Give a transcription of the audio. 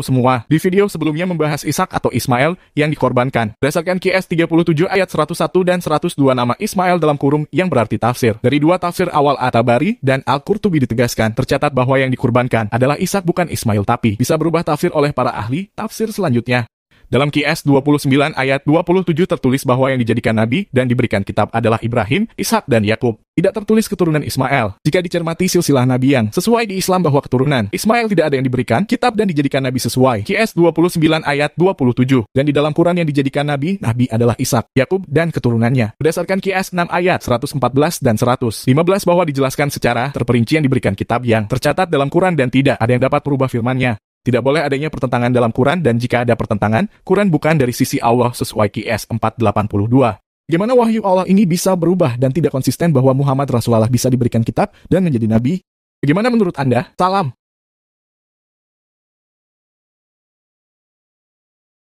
semua. Di video sebelumnya membahas Ishak atau Ismail yang dikorbankan. Berdasarkan QS 37 ayat 101 dan 102 nama Ismail dalam kurung yang berarti tafsir. Dari dua tafsir awal Atabari dan Al-Qurtubi ditegaskan, tercatat bahwa yang dikorbankan adalah Ishak bukan Ismail tapi bisa berubah tafsir oleh para ahli tafsir selanjutnya. Dalam Qs 29 ayat 27 tertulis bahwa yang dijadikan nabi dan diberikan kitab adalah Ibrahim, Ishak dan Yakub. Tidak tertulis keturunan Ismail. Jika dicermati silsilah nabi yang sesuai di Islam bahwa keturunan Ismail tidak ada yang diberikan kitab dan dijadikan nabi sesuai. Qs 29 ayat 27. Dan di dalam Quran yang dijadikan nabi, nabi adalah Ishak, Yakub dan keturunannya. Berdasarkan Qs 6 ayat 114 dan 115 bahwa dijelaskan secara terperinci yang diberikan kitab yang tercatat dalam Quran dan tidak ada yang dapat merubah firmannya. Tidak boleh adanya pertentangan dalam Quran dan jika ada pertentangan, Quran bukan dari sisi Allah sesuai QS 482. Gimana wahyu Allah ini bisa berubah dan tidak konsisten bahwa Muhammad Rasulullah bisa diberikan kitab dan menjadi nabi? Bagaimana menurut Anda? Salam.